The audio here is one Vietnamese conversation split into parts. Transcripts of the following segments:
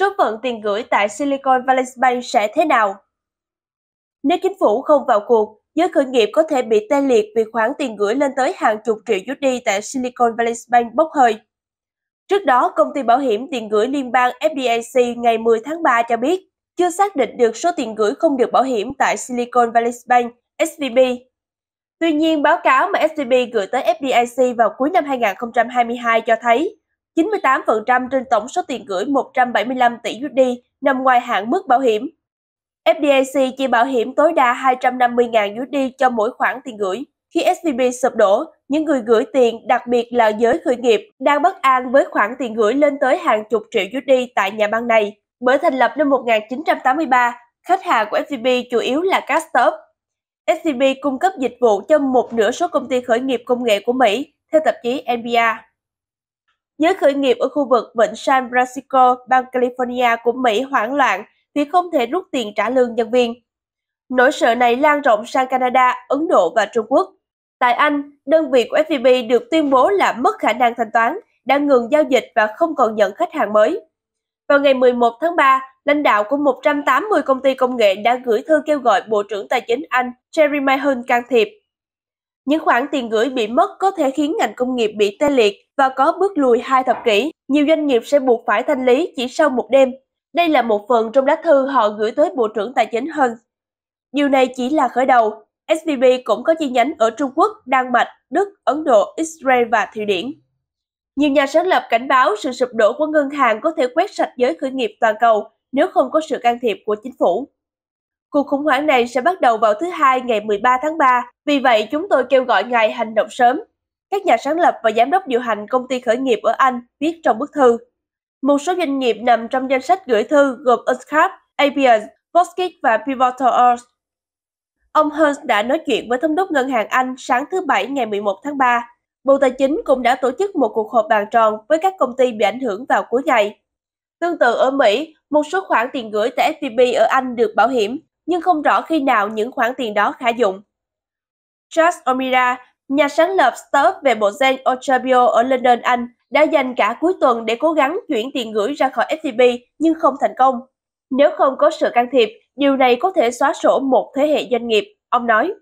số phận tiền gửi tại Silicon Valley Bank sẽ thế nào? Nếu chính phủ không vào cuộc, giới khởi nghiệp có thể bị tê liệt vì khoản tiền gửi lên tới hàng chục triệu USD tại Silicon Valley Bank bốc hơi. Trước đó, công ty bảo hiểm tiền gửi liên bang FDIC ngày 10 tháng 3 cho biết, chưa xác định được số tiền gửi không được bảo hiểm tại Silicon Valley Bank SVB. Tuy nhiên, báo cáo mà SVB gửi tới FDIC vào cuối năm 2022 cho thấy 98% trên tổng số tiền gửi 175 tỷ USD nằm ngoài hạn mức bảo hiểm. FDIC chi bảo hiểm tối đa 250.000 USD cho mỗi khoản tiền gửi. Khi SVB sụp đổ, những người gửi tiền, đặc biệt là giới khởi nghiệp, đang bất an với khoản tiền gửi lên tới hàng chục triệu USD tại nhà băng này. Bởi thành lập năm 1983, khách hàng của SVB chủ yếu là các startup. SVB cung cấp dịch vụ cho một nửa số công ty khởi nghiệp công nghệ của Mỹ, theo tạp chí NPR. Giới khởi nghiệp ở khu vực vịnh San Francisco, bang California của Mỹ hoảng loạn vì không thể rút tiền trả lương nhân viên. Nỗi sợ này lan rộng sang Canada, Ấn Độ và Trung Quốc. Tại Anh, đơn vị của FVB được tuyên bố là mất khả năng thanh toán, đã ngừng giao dịch và không còn nhận khách hàng mới. Vào ngày 11 tháng 3, lãnh đạo của 180 công ty công nghệ đã gửi thư kêu gọi Bộ trưởng Tài chính Anh Jeremy Hunt can thiệp những khoản tiền gửi bị mất có thể khiến ngành công nghiệp bị tê liệt và có bước lùi hai thập kỷ. Nhiều doanh nghiệp sẽ buộc phải thanh lý chỉ sau một đêm. Đây là một phần trong lá thư họ gửi tới Bộ trưởng Tài chính Hans. Điều này chỉ là khởi đầu. SVB cũng có chi nhánh ở Trung Quốc, Đan Mạch, Đức, Ấn Độ, Israel và Thụy Điển. Nhiều nhà sáng lập cảnh báo sự sụp đổ của ngân hàng có thể quét sạch giới khởi nghiệp toàn cầu nếu không có sự can thiệp của chính phủ. Cuộc khủng hoảng này sẽ bắt đầu vào thứ Hai ngày 13 tháng 3, vì vậy chúng tôi kêu gọi ngài hành động sớm. Các nhà sáng lập và giám đốc điều hành công ty khởi nghiệp ở Anh viết trong bức thư. Một số doanh nghiệp nằm trong danh sách gửi thư gồm Unscap, Apian, Foskit và Pivotal Earth. Ông Hearns đã nói chuyện với thống đốc Ngân hàng Anh sáng thứ Bảy ngày 11 tháng 3. Bộ Tài chính cũng đã tổ chức một cuộc họp bàn tròn với các công ty bị ảnh hưởng vào cuối ngày. Tương tự ở Mỹ, một số khoản tiền gửi tại FPB ở Anh được bảo hiểm nhưng không rõ khi nào những khoản tiền đó khả dụng. Charles O'Meara, nhà sáng lập startup về bộ gen Otrabio ở London, Anh, đã dành cả cuối tuần để cố gắng chuyển tiền gửi ra khỏi SVB nhưng không thành công. Nếu không có sự can thiệp, điều này có thể xóa sổ một thế hệ doanh nghiệp, ông nói.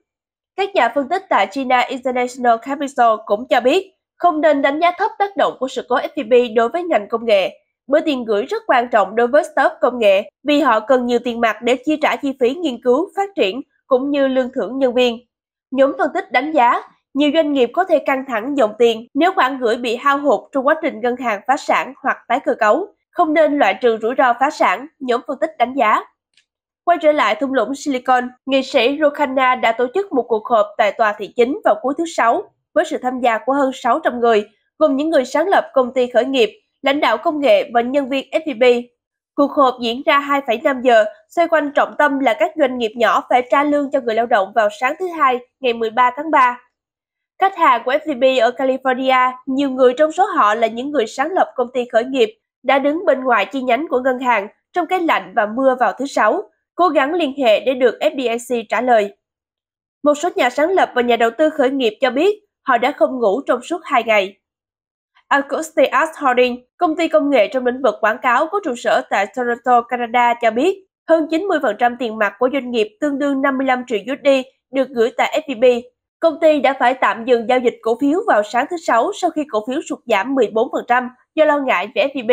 Các nhà phân tích tại China International Capital cũng cho biết không nên đánh giá thấp tác động của sự cố SVB đối với ngành công nghệ bởi tiền gửi rất quan trọng đối với startup công nghệ vì họ cần nhiều tiền mặt để chi trả chi phí nghiên cứu, phát triển cũng như lương thưởng nhân viên. Nhóm phân tích đánh giá, nhiều doanh nghiệp có thể căng thẳng dòng tiền nếu khoản gửi bị hao hụt trong quá trình ngân hàng phá sản hoặc tái cơ cấu. Không nên loại trừ rủi ro phá sản, nhóm phân tích đánh giá. Quay trở lại thung lũng Silicon, nghệ sĩ Rokhanna đã tổ chức một cuộc họp tại tòa thị chính vào cuối thứ Sáu với sự tham gia của hơn 600 người, gồm những người sáng lập công ty khởi nghiệp, lãnh đạo công nghệ và nhân viên FPP. Cuộc họp diễn ra 2,5 giờ, xoay quanh trọng tâm là các doanh nghiệp nhỏ phải trả lương cho người lao động vào sáng thứ Hai, ngày 13 tháng 3. Khách hàng của FPP ở California, nhiều người trong số họ là những người sáng lập công ty khởi nghiệp, đã đứng bên ngoài chi nhánh của ngân hàng trong cái lạnh và mưa vào thứ Sáu, cố gắng liên hệ để được FDIC trả lời. Một số nhà sáng lập và nhà đầu tư khởi nghiệp cho biết họ đã không ngủ trong suốt 2 ngày. Acoustias Holding, công ty công nghệ trong lĩnh vực quảng cáo có trụ sở tại Toronto, Canada cho biết, hơn 90% tiền mặt của doanh nghiệp tương đương 55 triệu USD được gửi tại SVB. Công ty đã phải tạm dừng giao dịch cổ phiếu vào sáng thứ Sáu sau khi cổ phiếu sụt giảm 14% do lo ngại về SVB.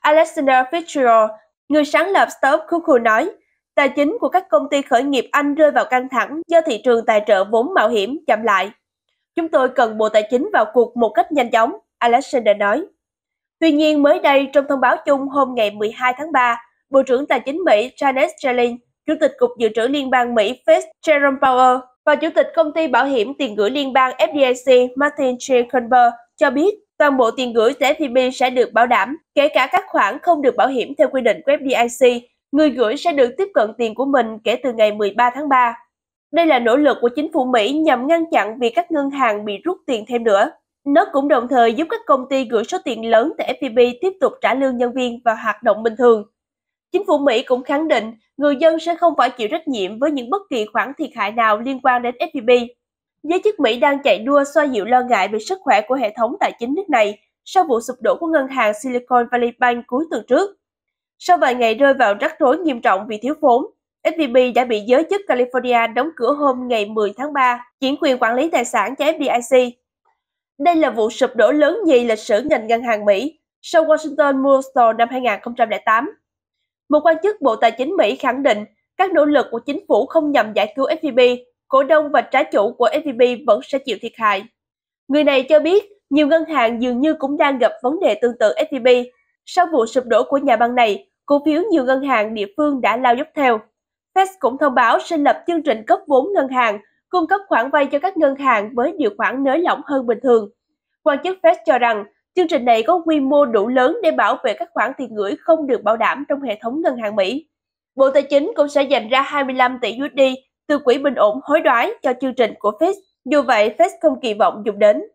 Alexander Fitzgerald, người sáng lập Stop Cuckoo nói, tài chính của các công ty khởi nghiệp Anh rơi vào căng thẳng do thị trường tài trợ vốn mạo hiểm chậm lại. Chúng tôi cần Bộ Tài chính vào cuộc một cách nhanh chóng Alexander nói. Tuy nhiên, mới đây trong thông báo chung hôm ngày 12 tháng 3, Bộ trưởng Tài chính Mỹ Janet Yellen, Chủ tịch Cục Dự trữ Liên bang Mỹ Fed Jerome Powell và Chủ tịch Công ty Bảo hiểm Tiền gửi Liên bang FDIC Martin Schenkenberg cho biết toàn bộ tiền gửi của FPB sẽ được bảo đảm, kể cả các khoản không được bảo hiểm theo quy định của FDIC. Người gửi sẽ được tiếp cận tiền của mình kể từ ngày 13 tháng 3. Đây là nỗ lực của chính phủ Mỹ nhằm ngăn chặn việc các ngân hàng bị rút tiền thêm nữa. Nó cũng đồng thời giúp các công ty gửi số tiền lớn tại FPP tiếp tục trả lương nhân viên và hoạt động bình thường. Chính phủ Mỹ cũng khẳng định người dân sẽ không phải chịu trách nhiệm với những bất kỳ khoản thiệt hại nào liên quan đến FPP. Giới chức Mỹ đang chạy đua xoa dịu lo ngại về sức khỏe của hệ thống tài chính nước này sau vụ sụp đổ của ngân hàng Silicon Valley Bank cuối tuần trước. Sau vài ngày rơi vào rắc rối nghiêm trọng vì thiếu vốn, SVB đã bị giới chức California đóng cửa hôm ngày 10 tháng 3, chuyển quyền quản lý tài sản cho FDIC đây là vụ sụp đổ lớn nhì lịch sử ngành ngân hàng Mỹ sau Washington Mutual năm 2008. Một quan chức Bộ Tài chính Mỹ khẳng định các nỗ lực của chính phủ không nhằm giải cứu FVB, cổ đông và trái chủ của FVB vẫn sẽ chịu thiệt hại. Người này cho biết nhiều ngân hàng dường như cũng đang gặp vấn đề tương tự FVB. Sau vụ sụp đổ của nhà băng này, cổ phiếu nhiều ngân hàng địa phương đã lao dốc theo. Fed cũng thông báo sẽ lập chương trình cấp vốn ngân hàng cung cấp khoản vay cho các ngân hàng với điều khoản nới lỏng hơn bình thường. Quan chức Fed cho rằng chương trình này có quy mô đủ lớn để bảo vệ các khoản tiền gửi không được bảo đảm trong hệ thống ngân hàng Mỹ. Bộ Tài chính cũng sẽ dành ra 25 tỷ USD từ quỹ bình ổn hối đoái cho chương trình của Fed. Dù vậy, Fed không kỳ vọng dùng đến